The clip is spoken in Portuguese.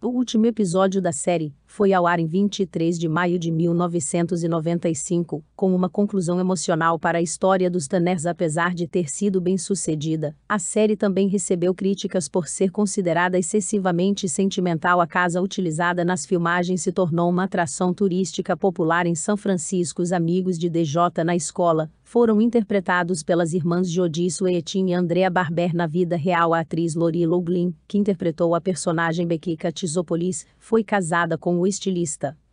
O último episódio da série foi ao ar em 23 de maio de 1995, com uma conclusão emocional para a história dos Tanners. Apesar de ter sido bem sucedida, a série também recebeu críticas por ser considerada excessivamente sentimental. A casa utilizada nas filmagens se tornou uma atração turística popular em São Francisco. Os amigos de DJ na escola foram interpretados pelas irmãs Jodi Suetin e Andrea Barber na vida real. A atriz Lori Loughlin, que interpretou a personagem Bekika Tisopolis, foi casada com o estilista